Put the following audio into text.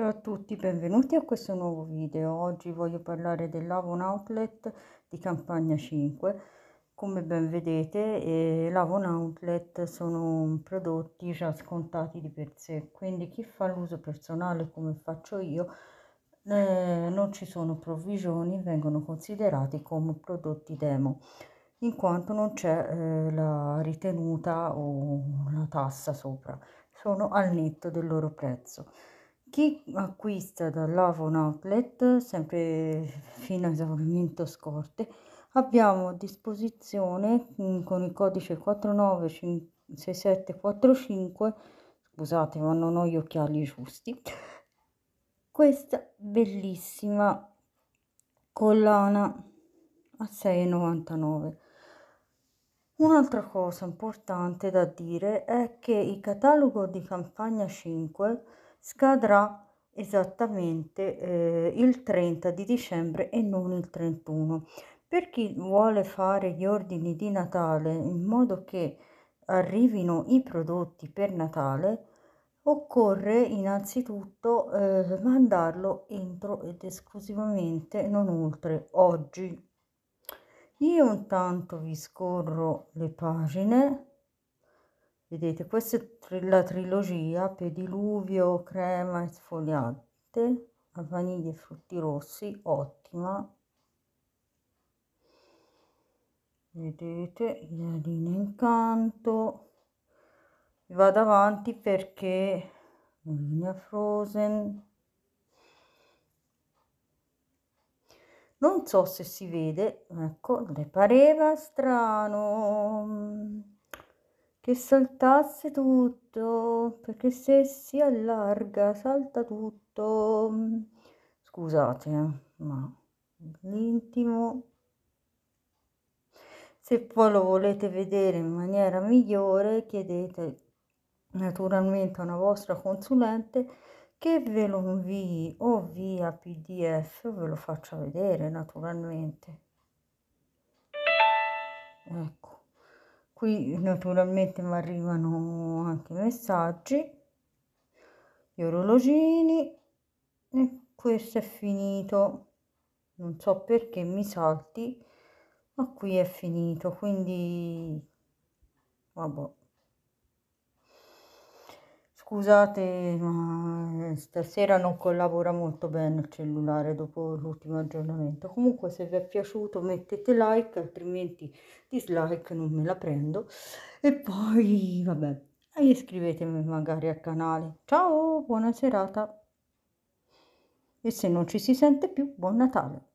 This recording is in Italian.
Ciao a tutti, benvenuti a questo nuovo video. Oggi voglio parlare dell'Avon Outlet di Campagna 5. Come ben vedete, eh, l'Avon Outlet sono prodotti già scontati di per sé, quindi chi fa l'uso personale come faccio io, eh, non ci sono provvigioni, vengono considerati come prodotti demo, in quanto non c'è eh, la ritenuta o la tassa sopra, sono al netto del loro prezzo. Chi acquista da Lavon Outlet, sempre fino a esaurimento scorte, abbiamo a disposizione mm, con il codice 496745, scusate ma non ho gli occhiali giusti, questa bellissima collana a 6,99. Un'altra cosa importante da dire è che il catalogo di campagna 5 scadrà esattamente eh, il 30 di dicembre e non il 31 per chi vuole fare gli ordini di natale in modo che arrivino i prodotti per natale occorre innanzitutto eh, mandarlo entro ed esclusivamente non oltre oggi io intanto vi scorro le pagine Vedete, questa è la trilogia pediluvio, crema e esfoliante a vaniglia e frutti rossi, ottima. Vedete, linea incanto. Vado avanti perché linea frozen. Non so se si vede, ecco, le pareva strano che saltasse tutto, perché se si allarga salta tutto. Scusate, eh, ma l'intimo, se poi lo volete vedere in maniera migliore, chiedete naturalmente a una vostra consulente che ve lo invii o via PDF o ve lo faccia vedere naturalmente. Ecco qui naturalmente mi arrivano anche messaggi gli orologini e questo è finito non so perché mi salti ma qui è finito quindi vabbè Scusate, ma eh, stasera non collabora molto bene il cellulare dopo l'ultimo aggiornamento. Comunque se vi è piaciuto mettete like, altrimenti dislike non me la prendo. E poi, vabbè, iscrivetevi magari al canale. Ciao, buona serata. E se non ci si sente più, buon Natale.